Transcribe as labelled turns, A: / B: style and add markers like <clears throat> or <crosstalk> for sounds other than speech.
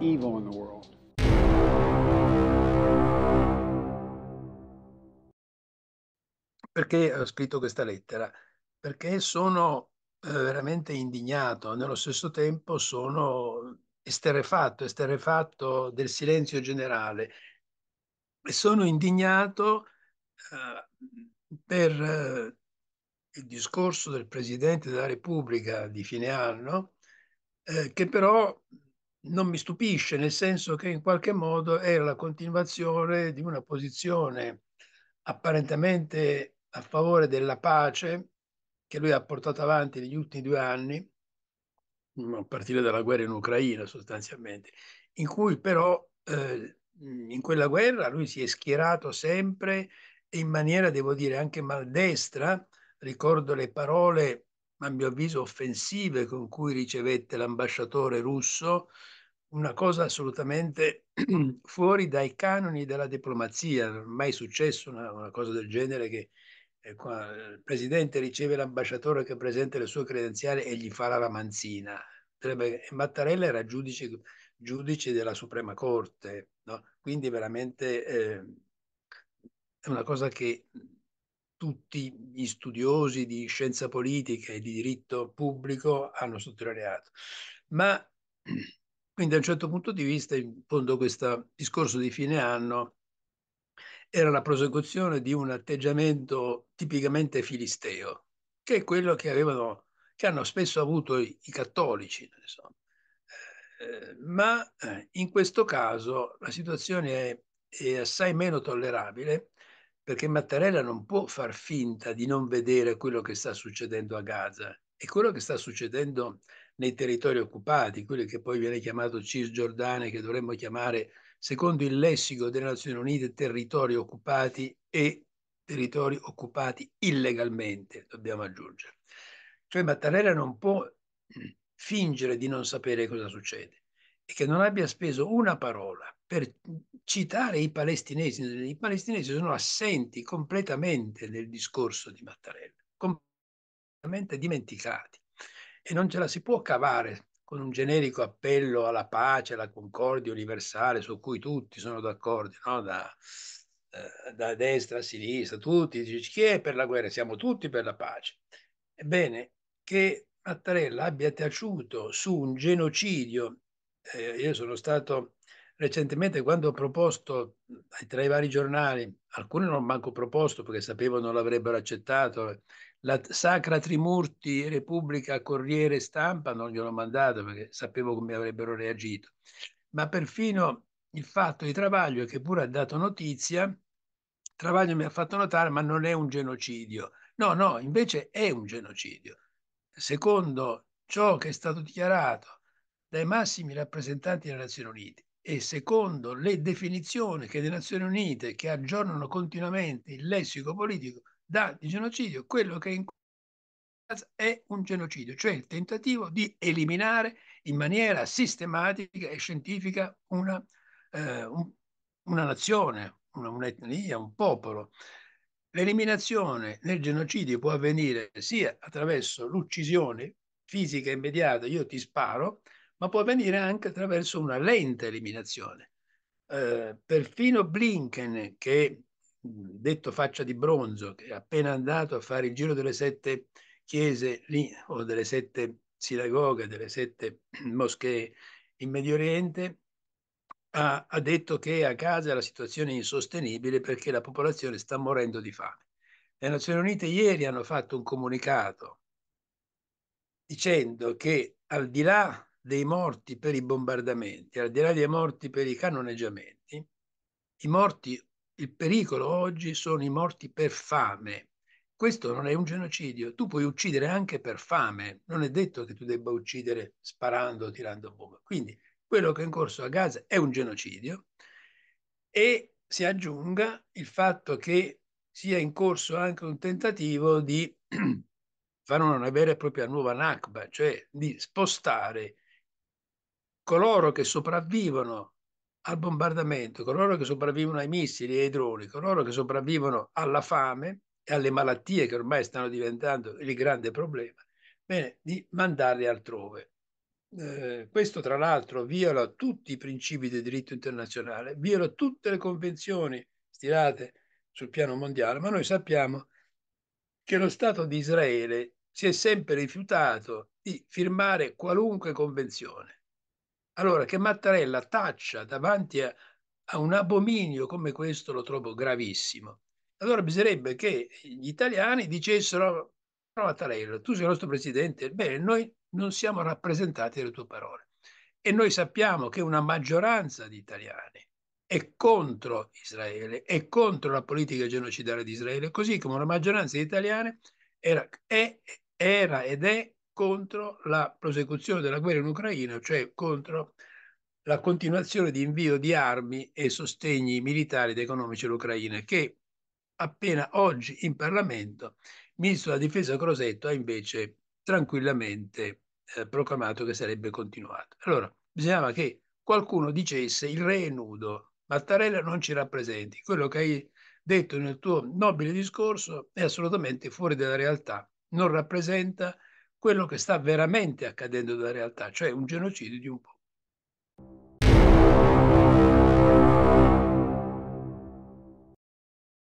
A: evil in the world. Perché ho scritto questa lettera? Perché sono eh, veramente indignato, nello stesso tempo sono esterrefatto, esterrefatto del silenzio generale e sono indignato eh, per eh, il discorso del Presidente della Repubblica di fine anno, eh, che però non mi stupisce, nel senso che in qualche modo era la continuazione di una posizione apparentemente a favore della pace che lui ha portato avanti negli ultimi due anni, a partire dalla guerra in Ucraina sostanzialmente, in cui però eh, in quella guerra lui si è schierato sempre e in maniera, devo dire, anche maldestra, ricordo le parole a mio avviso offensive con cui ricevette l'ambasciatore russo una cosa assolutamente <clears throat> fuori dai canoni della diplomazia, non è mai successo una, una cosa del genere che eh, il presidente riceve l'ambasciatore che presenta le sue credenziali e gli fa la ramanzina. Mattarella era giudice, giudice della Suprema Corte, no? quindi veramente eh, è una cosa che tutti gli studiosi di scienza politica e di diritto pubblico hanno sottolineato. Ma <clears throat> Quindi da un certo punto di vista, in fondo, questo discorso di fine anno era la prosecuzione di un atteggiamento tipicamente filisteo, che è quello che, avevano, che hanno spesso avuto i, i cattolici. Eh, ma eh, in questo caso la situazione è, è assai meno tollerabile perché Mattarella non può far finta di non vedere quello che sta succedendo a Gaza e quello che sta succedendo a nei territori occupati, quello che poi viene chiamato Cisgiordane, che dovremmo chiamare, secondo il lessico delle Nazioni Unite, territori occupati e territori occupati illegalmente, dobbiamo aggiungere. Cioè Mattarella non può mm, fingere di non sapere cosa succede e che non abbia speso una parola per mm, citare i palestinesi. I palestinesi sono assenti completamente nel discorso di Mattarella, completamente dimenticati e non ce la si può cavare con un generico appello alla pace, alla concordia universale su cui tutti sono d'accordo, no? da, eh, da destra a sinistra, tutti, dici chi è per la guerra? Siamo tutti per la pace. Ebbene, che Mattarella abbia taciuto su un genocidio, eh, io sono stato recentemente quando ho proposto tra i vari giornali, alcuni non ho manco proposto perché sapevo non l'avrebbero accettato la Sacra Trimurti, Repubblica, Corriere, Stampa non gliel'ho mandato perché sapevo come avrebbero reagito, ma perfino il fatto di Travaglio che pure ha dato notizia, Travaglio mi ha fatto notare ma non è un genocidio. No, no, invece è un genocidio. Secondo ciò che è stato dichiarato dai massimi rappresentanti delle Nazioni Unite e secondo le definizioni che le Nazioni Unite, che aggiornano continuamente il lessico politico, da di genocidio quello che in è un genocidio, cioè il tentativo di eliminare in maniera sistematica e scientifica una, eh, un, una nazione, una, un'etnia, un popolo. L'eliminazione nel genocidio può avvenire sia attraverso l'uccisione fisica immediata, io ti sparo, ma può avvenire anche attraverso una lenta eliminazione. Eh, perfino Blinken, che detto faccia di bronzo, che è appena andato a fare il giro delle sette chiese lì, o delle sette sinagoghe, delle sette <clears throat> moschee in Medio Oriente, ha, ha detto che a casa la situazione è insostenibile perché la popolazione sta morendo di fame. Le Nazioni Unite ieri hanno fatto un comunicato dicendo che al di là dei morti per i bombardamenti, al di là dei morti per i cannoneggiamenti, i morti il pericolo oggi sono i morti per fame. Questo non è un genocidio. Tu puoi uccidere anche per fame. Non è detto che tu debba uccidere sparando o tirando bombe. Quindi quello che è in corso a Gaza è un genocidio e si aggiunga il fatto che sia in corso anche un tentativo di <clears throat> fare una vera e propria nuova Nakba, cioè di spostare coloro che sopravvivono al bombardamento, coloro che sopravvivono ai missili e ai droni, coloro che sopravvivono alla fame e alle malattie che ormai stanno diventando il grande problema, bene, di mandarli altrove. Eh, questo tra l'altro viola tutti i principi del diritto internazionale, viola tutte le convenzioni stilate sul piano mondiale, ma noi sappiamo che lo Stato di Israele si è sempre rifiutato di firmare qualunque convenzione allora, che Mattarella taccia davanti a, a un abominio come questo lo trovo gravissimo. Allora bisognerebbe che gli italiani dicessero no, Mattarella, tu sei il nostro presidente, bene, noi non siamo rappresentati dalle tue parole. E noi sappiamo che una maggioranza di italiani è contro Israele, è contro la politica genocidaria di Israele, così come una maggioranza di italiani era, è, era ed è contro la prosecuzione della guerra in Ucraina, cioè contro la continuazione di invio di armi e sostegni militari ed economici all'Ucraina, che appena oggi in Parlamento il ministro della Difesa Crosetto ha invece tranquillamente eh, proclamato che sarebbe continuato. Allora, bisognava che qualcuno dicesse il re è nudo, Mattarella non ci rappresenti, quello che hai detto nel tuo nobile discorso è assolutamente fuori dalla realtà, non rappresenta quello che sta veramente accadendo nella realtà, cioè un genocidio di un popolo.